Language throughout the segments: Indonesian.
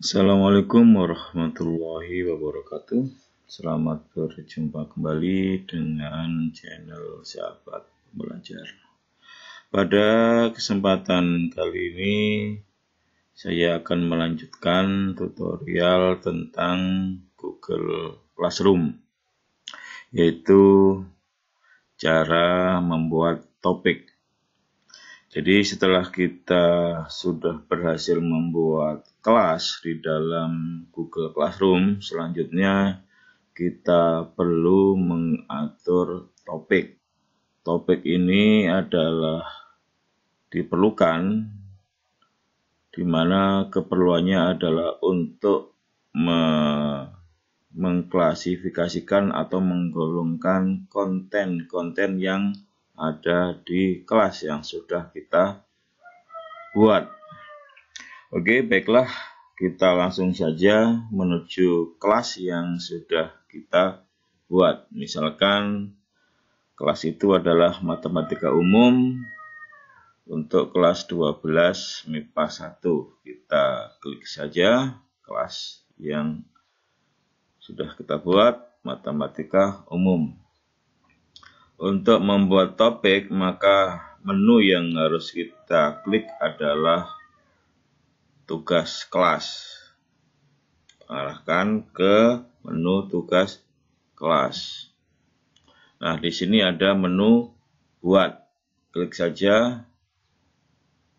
Assalamualaikum warahmatullahi wabarakatuh. Selamat berjumpa kembali dengan channel Sahabat Belajar. Pada kesempatan kali ini, saya akan melanjutkan tutorial tentang Google Classroom, yaitu cara membuat topik. Jadi setelah kita sudah berhasil membuat kelas di dalam Google Classroom, selanjutnya kita perlu mengatur topik. Topik ini adalah diperlukan di mana keperluannya adalah untuk me mengklasifikasikan atau menggolongkan konten-konten yang ada di kelas yang sudah kita buat. Oke, baiklah kita langsung saja menuju kelas yang sudah kita buat. Misalkan kelas itu adalah matematika umum untuk kelas 12 MIPA 1. Kita klik saja kelas yang sudah kita buat matematika umum. Untuk membuat topik, maka menu yang harus kita klik adalah tugas kelas. Arahkan ke menu tugas kelas. Nah, di sini ada menu buat. Klik saja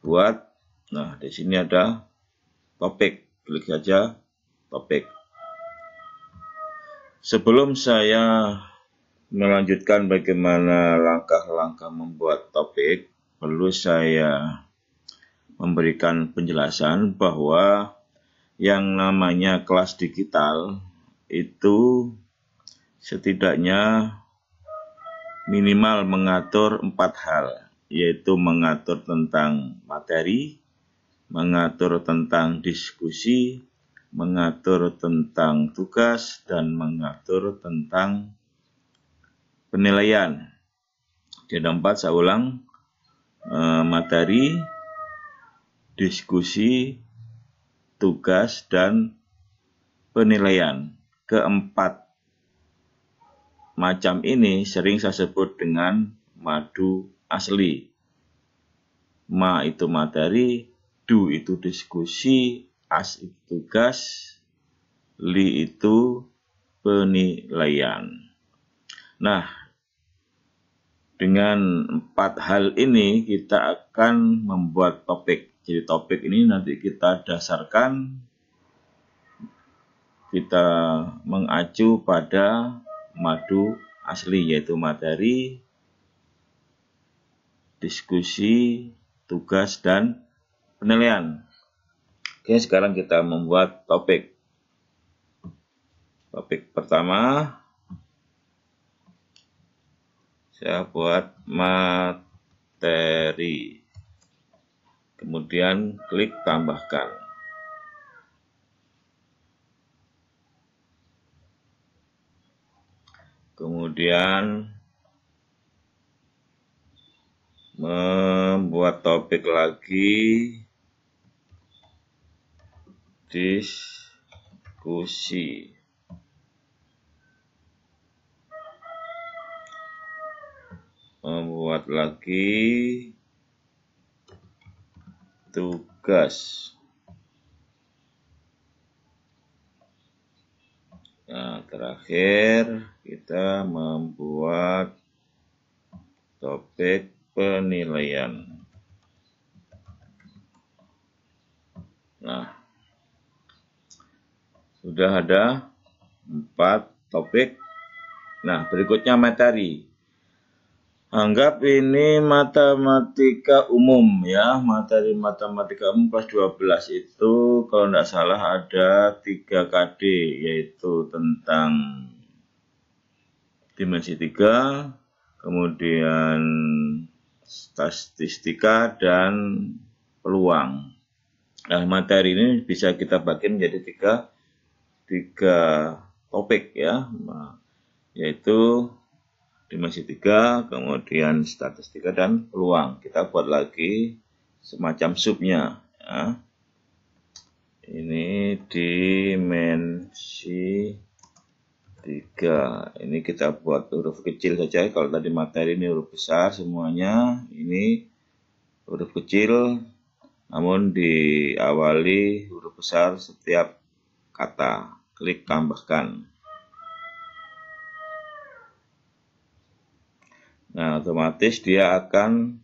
buat. Nah, di sini ada topik. Klik saja topik. Sebelum saya melanjutkan bagaimana langkah-langkah membuat topik, perlu saya memberikan penjelasan bahwa yang namanya kelas digital itu setidaknya minimal mengatur empat hal, yaitu mengatur tentang materi, mengatur tentang diskusi, mengatur tentang tugas, dan mengatur tentang penilaian. Jadi ada empat, saya ulang. E, materi, diskusi, tugas, dan penilaian. Keempat macam ini sering saya sebut dengan madu asli. Ma itu materi, du itu diskusi, as itu tugas, li itu penilaian. Nah, dengan empat hal ini kita akan membuat topik. Jadi topik ini nanti kita dasarkan kita mengacu pada madu asli yaitu materi, diskusi, tugas dan penilaian. Oke, sekarang kita membuat topik. Topik pertama saya buat materi kemudian klik tambahkan kemudian membuat topik lagi diskusi membuat lagi tugas nah terakhir kita membuat topik penilaian nah sudah ada empat topik nah berikutnya materi Anggap ini matematika umum ya, materi matematika umum kelas 12 itu kalau tidak salah ada 3 KD yaitu tentang dimensi 3, kemudian statistika dan peluang. Nah, materi ini bisa kita bagi menjadi tiga, tiga topik ya, nah, yaitu dimensi tiga, kemudian statistika dan peluang. Kita buat lagi semacam subnya. Ya. Ini dimensi tiga. Ini kita buat huruf kecil saja. Kalau tadi materi ini huruf besar semuanya. Ini huruf kecil namun diawali huruf besar setiap kata. Klik tambahkan. Nah, otomatis dia akan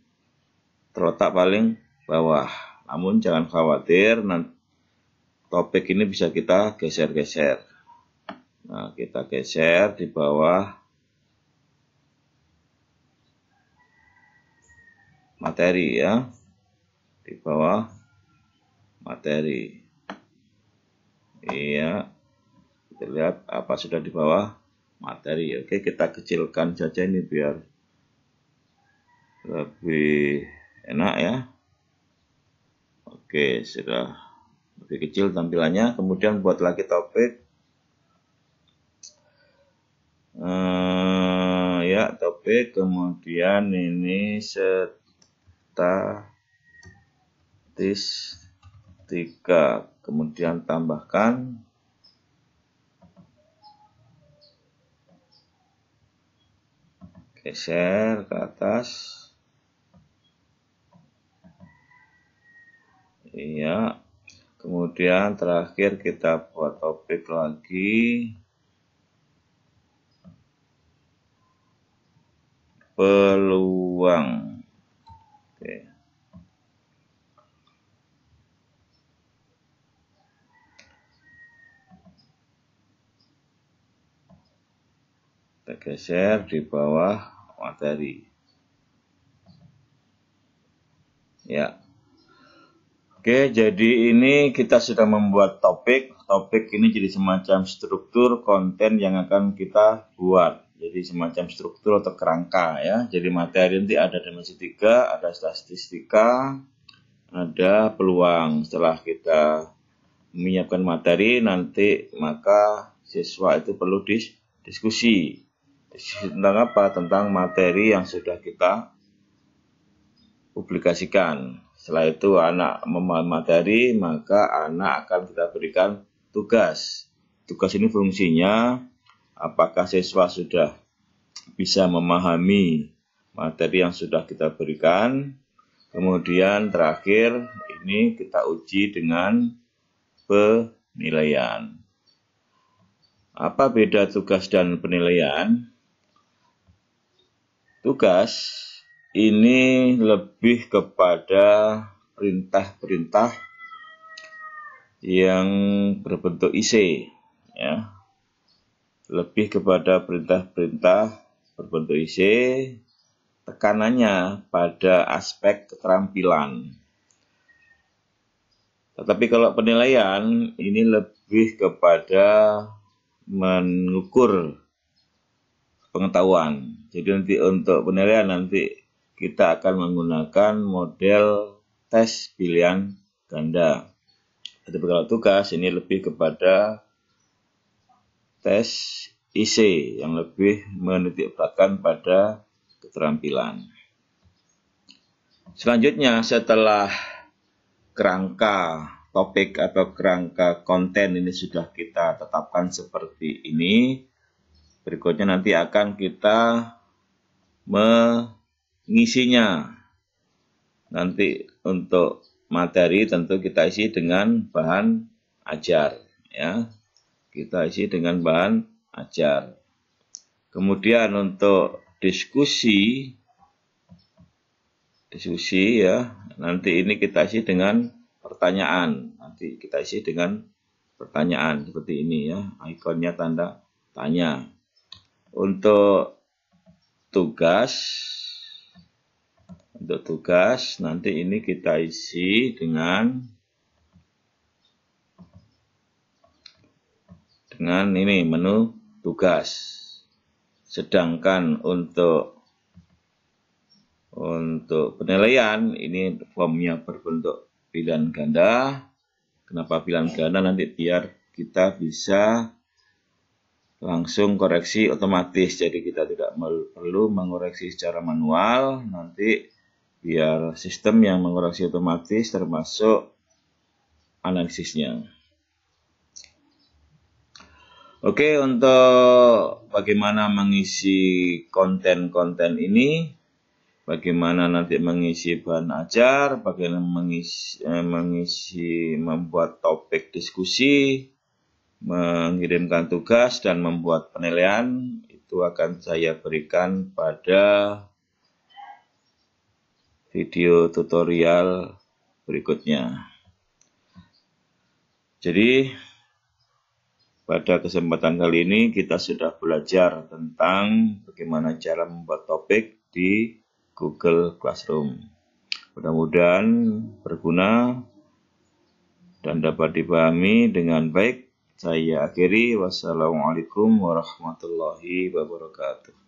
terletak paling bawah. Namun jangan khawatir, topik ini bisa kita geser-geser. Nah, kita geser di bawah materi ya. Di bawah materi. Iya. Kita lihat apa sudah di bawah materi. Oke, kita kecilkan saja ini biar lebih enak ya oke sudah lebih kecil tampilannya kemudian buat lagi topik uh, ya topik kemudian ini statistika kemudian tambahkan geser ke atas Iya. Kemudian terakhir kita buat topik lagi. Peluang. Oke. Kita geser di bawah materi. Ya. Oke, jadi ini kita sudah membuat topik. Topik ini jadi semacam struktur konten yang akan kita buat. Jadi semacam struktur atau kerangka ya. Jadi materi nanti ada dimensi 3, ada statistika, ada peluang. Setelah kita menyiapkan materi nanti maka siswa itu perlu dis diskusi. Diskusi tentang apa? Tentang materi yang sudah kita publikasikan. Setelah itu anak memahami materi, maka anak akan kita berikan tugas. Tugas ini fungsinya apakah siswa sudah bisa memahami materi yang sudah kita berikan. Kemudian terakhir ini kita uji dengan penilaian. Apa beda tugas dan penilaian? Tugas ini lebih kepada perintah-perintah yang berbentuk IC ya lebih kepada perintah-perintah berbentuk IC tekanannya pada aspek keterampilan tetapi kalau penilaian ini lebih kepada mengukur pengetahuan jadi nanti untuk penilaian nanti kita akan menggunakan model tes pilihan ganda. Tapi kalau tugas ini lebih kepada tes IC yang lebih menitikberatkan pada keterampilan. Selanjutnya setelah kerangka topik atau kerangka konten ini sudah kita tetapkan seperti ini, berikutnya nanti akan kita me ngisinya. Nanti untuk materi tentu kita isi dengan bahan ajar ya. Kita isi dengan bahan ajar. Kemudian untuk diskusi diskusi ya. Nanti ini kita isi dengan pertanyaan. Nanti kita isi dengan pertanyaan seperti ini ya. Ikonnya tanda tanya. Untuk tugas untuk tugas nanti ini kita isi dengan dengan ini menu tugas sedangkan untuk untuk penilaian ini formnya berbentuk pilihan ganda kenapa pilihan ganda nanti biar kita bisa langsung koreksi otomatis jadi kita tidak perlu mengoreksi secara manual nanti biar sistem yang mengoreksi otomatis termasuk analisisnya. Oke, untuk bagaimana mengisi konten-konten ini, bagaimana nanti mengisi bahan ajar, bagaimana mengisi, eh, mengisi membuat topik diskusi, mengirimkan tugas dan membuat penilaian itu akan saya berikan pada video tutorial berikutnya. Jadi, pada kesempatan kali ini kita sudah belajar tentang bagaimana cara membuat topik di Google Classroom. Mudah-mudahan berguna dan dapat dipahami dengan baik. Saya akhiri, wassalamualaikum warahmatullahi wabarakatuh.